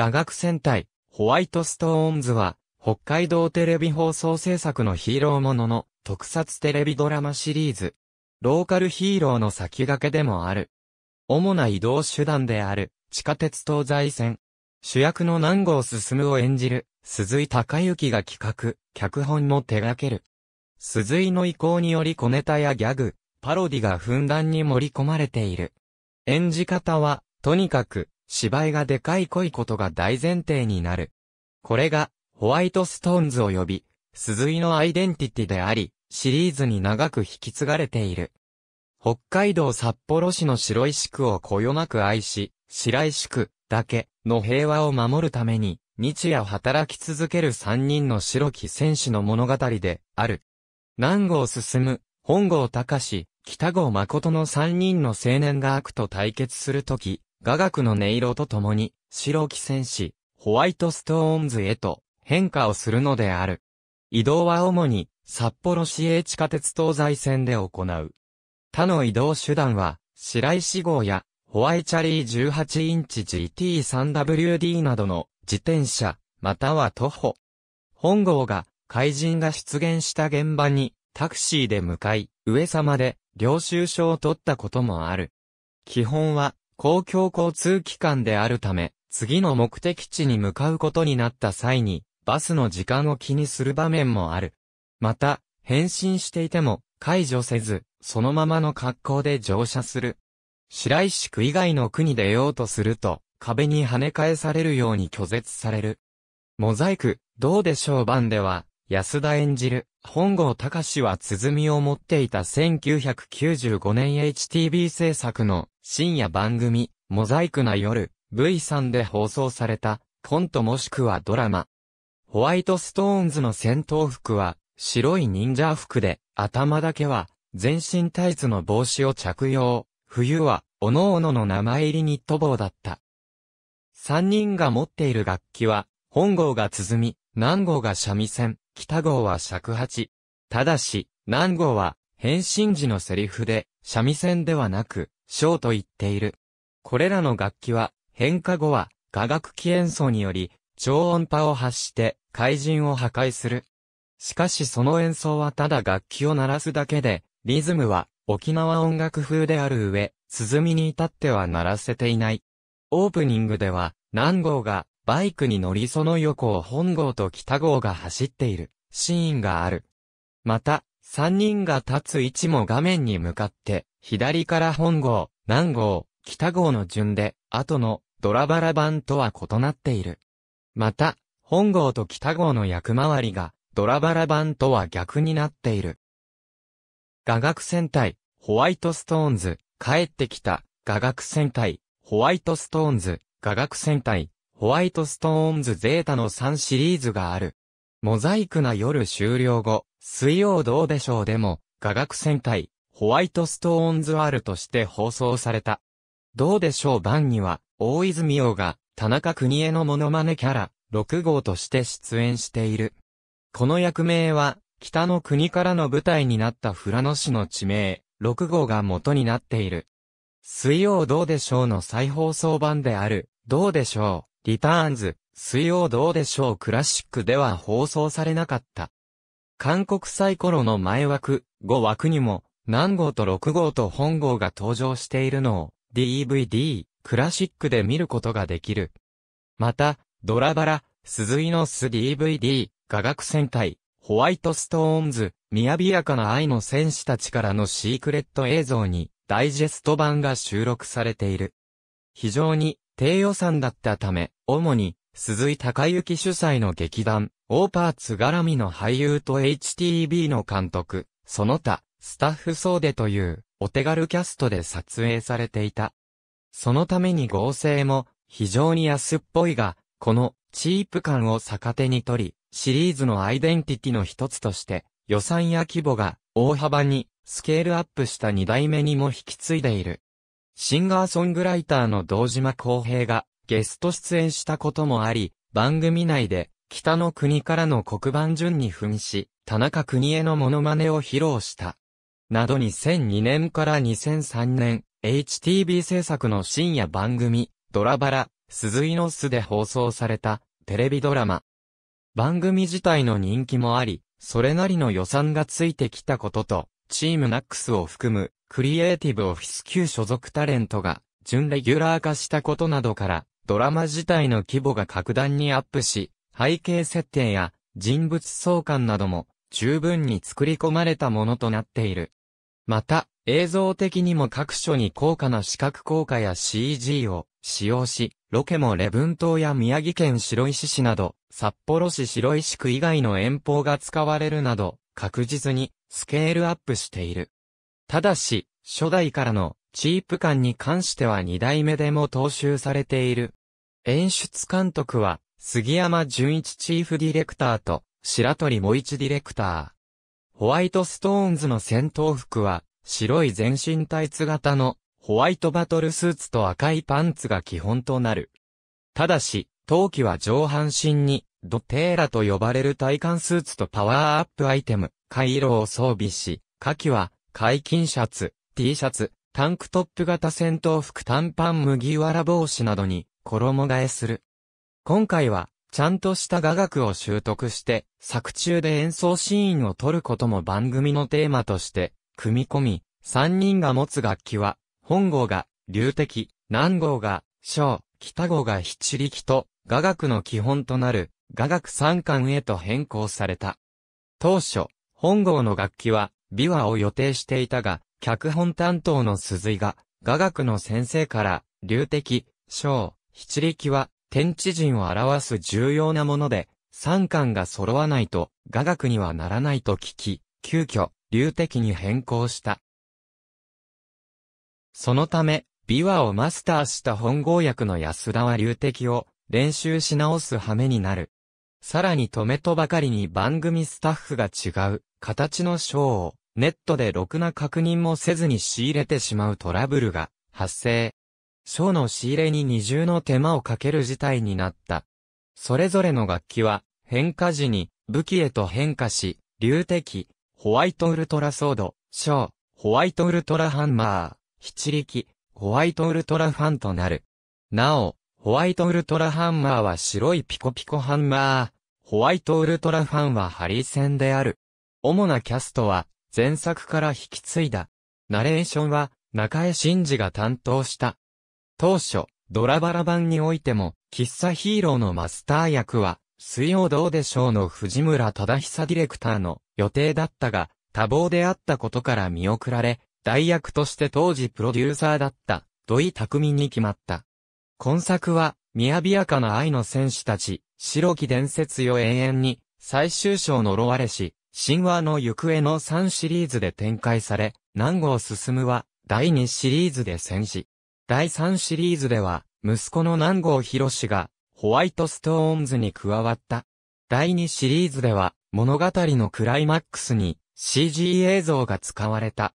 画学戦隊、ホワイトストーンズは、北海道テレビ放送制作のヒーローものの特撮テレビドラマシリーズ。ローカルヒーローの先駆けでもある。主な移動手段である地下鉄東西線。主役の南郷進を演じる鈴井隆之が企画、脚本も手掛ける。鈴井の意向により小ネタやギャグ、パロディがふんだんに盛り込まれている。演じ方は、とにかく、芝居がでかい濃いことが大前提になる。これが、ホワイトストーンズ及び、鈴井のアイデンティティであり、シリーズに長く引き継がれている。北海道札幌市の白石区をこよなく愛し、白石区だけの平和を守るために、日夜働き続ける三人の白木戦士の物語である。南郷進、本郷隆、北郷誠の三人の青年が悪と対決するとき、雅楽の音色とともに、白き戦士、ホワイトストーンズへと変化をするのである。移動は主に札幌市営地下鉄東西線で行う。他の移動手段は、白石号やホワイチャリー18インチ GT3WD などの自転車、または徒歩。本号が、怪人が出現した現場に、タクシーで向かい、上様で、領収書を取ったこともある。基本は、公共交通機関であるため、次の目的地に向かうことになった際に、バスの時間を気にする場面もある。また、返信していても、解除せず、そのままの格好で乗車する。白石区以外の区に出ようとすると、壁に跳ね返されるように拒絶される。モザイク、どうでしょう版では、安田演じる、本郷隆は鼓を持っていた1995年 HTB 制作の深夜番組、モザイクな夜、V3 で放送された、コントもしくはドラマ。ホワイトストーンズの戦闘服は、白い忍者服で、頭だけは、全身タイツの帽子を着用。冬は、おのおのの名前入りニット帽だった。三人が持っている楽器は、本号が鼓、南号が三味線、北号は尺八。ただし、南号は、変身時のセリフで、三味線ではなく、章と言っている。これらの楽器は、変化後は、化楽器演奏により、超音波を発して、怪人を破壊する。しかしその演奏はただ楽器を鳴らすだけで、リズムは、沖縄音楽風である上、鼓に至っては鳴らせていない。オープニングでは、南郷が、バイクに乗りその横を本郷と北郷が走っている、シーンがある。また、三人が立つ位置も画面に向かって、左から本号、南号、北号の順で、後のドラバラ版とは異なっている。また、本号と北号の役回りが、ドラバラ版とは逆になっている。雅楽戦隊、ホワイトストーンズ、帰ってきた、雅楽戦隊、ホワイトストーンズ、雅楽戦隊、ホワイトストーンズゼータの3シリーズがある。モザイクな夜終了後、水曜どうでしょうでも、画学戦隊、ホワイトストーンズワールとして放送された。どうでしょう版には、大泉洋が、田中邦衛のモノマネキャラ、6号として出演している。この役名は、北の国からの舞台になった富良野市の地名、6号が元になっている。水曜どうでしょうの再放送版である、どうでしょう。リターンズ、水曜どうでしょうクラシックでは放送されなかった。韓国サイコロの前枠、5枠にも、何号と6号と本号が登場しているのを、DVD、クラシックで見ることができる。また、ドラバラ、鈴井の巣 DVD、画学戦隊、ホワイトストーンズ、みやびやかな愛の戦士たちからのシークレット映像に、ダイジェスト版が収録されている。非常に低予算だったため、主に、鈴井隆之主催の劇団、オーパーツ絡みの俳優と HTB の監督、その他、スタッフ総出という、お手軽キャストで撮影されていた。そのために合成も、非常に安っぽいが、この、チープ感を逆手に取り、シリーズのアイデンティティの一つとして、予算や規模が、大幅に、スケールアップした二代目にも引き継いでいる。シンガーソングライターの堂島康平がゲスト出演したこともあり、番組内で北の国からの黒板順にみし、田中邦へのモノマネを披露した。など2002年から2003年、HTB 制作の深夜番組、ドラバラ、鈴井の巣で放送されたテレビドラマ。番組自体の人気もあり、それなりの予算がついてきたことと、チームナックスを含むクリエイティブオフィス級所属タレントが、準レギュラー化したことなどから、ドラマ自体の規模が格段にアップし、背景設定や人物相関なども十分に作り込まれたものとなっている。また、映像的にも各所に高価な視覚効果や CG を使用し、ロケも礼文島や宮城県白石市など、札幌市白石区以外の遠方が使われるなど、確実にスケールアップしている。ただし、初代からのチープ感に関しては2代目でも踏襲されている。演出監督は、杉山純一チーフディレクターと、白鳥萌一ディレクター。ホワイトストーンズの戦闘服は、白い全身タイツ型の、ホワイトバトルスーツと赤いパンツが基本となる。ただし、陶器は上半身に、ドテーラと呼ばれる体感スーツとパワーアップアイテム、カイロを装備し、下季は解禁シャツ、T シャツ、タンクトップ型戦闘服短パン麦わら帽子などに衣替えする。今回は、ちゃんとした画学を習得して、作中で演奏シーンを撮ることも番組のテーマとして、組み込み、三人が持つ楽器は、本号が、流敵、南号が、小、北号が七力と、画学の基本となる、画学三巻へと変更された。当初、本号の楽器は、琵琶を予定していたが、脚本担当の鈴井が、雅楽の先生から、流的、章、七力は、天地人を表す重要なもので、三巻が揃わないと、雅楽にはならないと聞き、急遽、流的に変更した。そのため、琵琶をマスターした本郷役の安田は流的を、練習し直す羽目になる。さらに止めとばかりに番組スタッフが違う、形の章を、ネットでろくな確認もせずに仕入れてしまうトラブルが発生。賞の仕入れに二重の手間をかける事態になった。それぞれの楽器は変化時に武器へと変化し、流敵、ホワイトウルトラソード、ショー、ホワイトウルトラハンマー、七力、ホワイトウルトラファンとなる。なお、ホワイトウルトラハンマーは白いピコピコハンマー、ホワイトウルトラファンはハリセンである。主なキャストは、前作から引き継いだ。ナレーションは、中江真二が担当した。当初、ドラバラ版においても、喫茶ヒーローのマスター役は、水曜どうでしょうの藤村忠久ディレクターの予定だったが、多忙であったことから見送られ、代役として当時プロデューサーだった、土井匠に決まった。今作は、みやびやかな愛の戦士たち、白き伝説よ永遠に、最終章呪われし、神話の行方の3シリーズで展開され、南郷進は第2シリーズで戦死。第3シリーズでは、息子の南郷博がホワイトストーンズに加わった。第2シリーズでは、物語のクライマックスに CG 映像が使われた。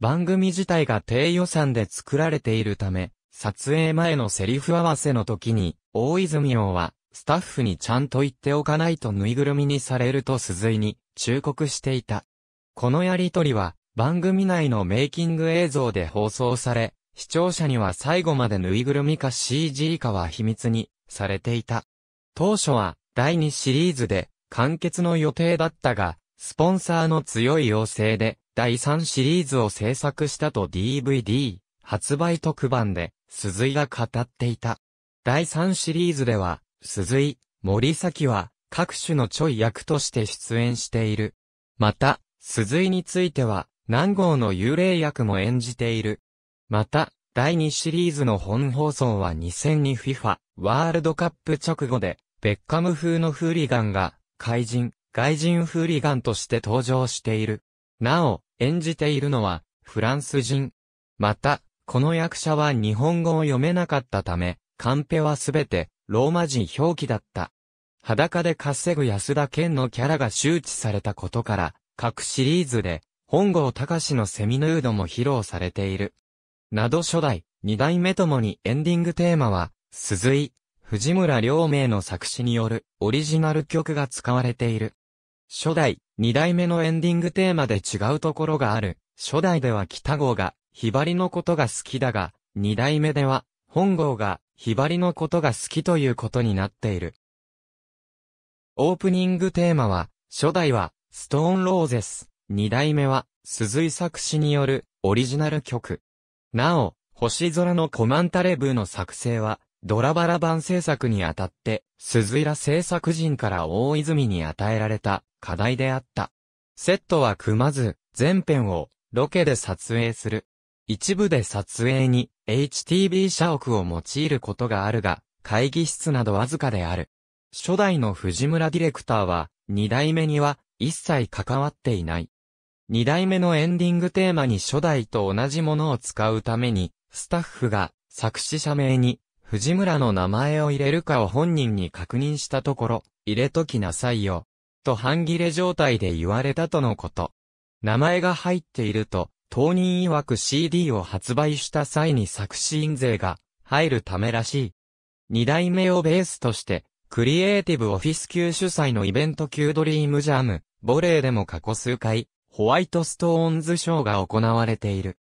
番組自体が低予算で作られているため、撮影前のセリフ合わせの時に、大泉洋はスタッフにちゃんと言っておかないとぬいぐるみにされると鈴井に忠告していた。このやりとりは番組内のメイキング映像で放送され、視聴者には最後までぬいぐるみか CG かは秘密にされていた。当初は第2シリーズで完結の予定だったが、スポンサーの強い要請で第3シリーズを制作したと DVD 発売特番で鈴井が語っていた。第3シリーズでは鈴井、森崎は各種のちょい役として出演している。また、鈴井については、南郷の幽霊役も演じている。また、第2シリーズの本放送は 2002FIFA ワールドカップ直後で、ベッカム風のフーリガンが、怪人、外人フーリガンとして登場している。なお、演じているのは、フランス人。また、この役者は日本語を読めなかったため、カンペはすべて、ローマ人表記だった。裸で稼ぐ安田健のキャラが周知されたことから、各シリーズで、本郷隆のセミヌードも披露されている。など初代、二代目ともにエンディングテーマは、鈴井、藤村両名の作詞によるオリジナル曲が使われている。初代、二代目のエンディングテーマで違うところがある。初代では北郷が、ひばりのことが好きだが、二代目では、本郷が、ひばりのことが好きということになっている。オープニングテーマは、初代は、ストーンローゼス、二代目は、鈴井作詞による、オリジナル曲。なお、星空のコマンタレブーの作成は、ドラバラ版制作にあたって、鈴井ら制作人から大泉に与えられた課題であった。セットは組まず、全編をロケで撮影する。一部で撮影に HTB 社屋を用いることがあるが、会議室などわずかである。初代の藤村ディレクターは、二代目には一切関わっていない。二代目のエンディングテーマに初代と同じものを使うために、スタッフが作詞者名に藤村の名前を入れるかを本人に確認したところ、入れときなさいよ、と半切れ状態で言われたとのこと。名前が入っていると、当人曰く CD を発売した際に作詞印税が入るためらしい。二代目をベースとして、クリエイティブオフィス級主催のイベント級ドリームジャム、ボレーでも過去数回、ホワイトストーンズショーが行われている。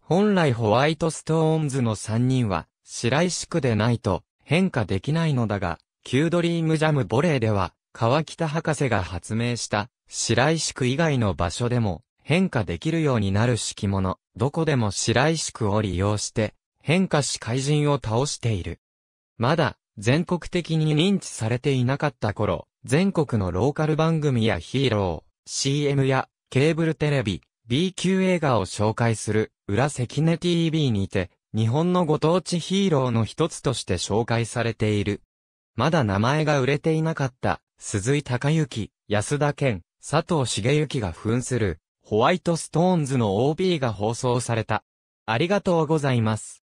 本来ホワイトストーンズの3人は、白石区でないと変化できないのだが、ードリームジャムボレーでは、川北博士が発明した白石区以外の場所でも変化できるようになる敷物、どこでも白石区を利用して、変化し怪人を倒している。まだ、全国的に認知されていなかった頃、全国のローカル番組やヒーロー、CM やケーブルテレビ、B 級映画を紹介する、裏関根 TV にて、日本のご当地ヒーローの一つとして紹介されている。まだ名前が売れていなかった、鈴井隆之、安田健、佐藤茂之が扮する、ホワイトストーンズの OB が放送された。ありがとうございます。